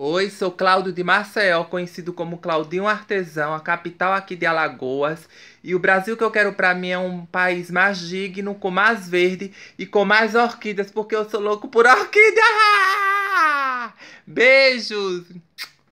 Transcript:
Oi, sou Cláudio de Maceió, conhecido como Claudinho Artesão, a capital aqui de Alagoas. E o Brasil que eu quero para mim é um país mais digno, com mais verde e com mais orquídeas, porque eu sou louco por orquídea! Beijos!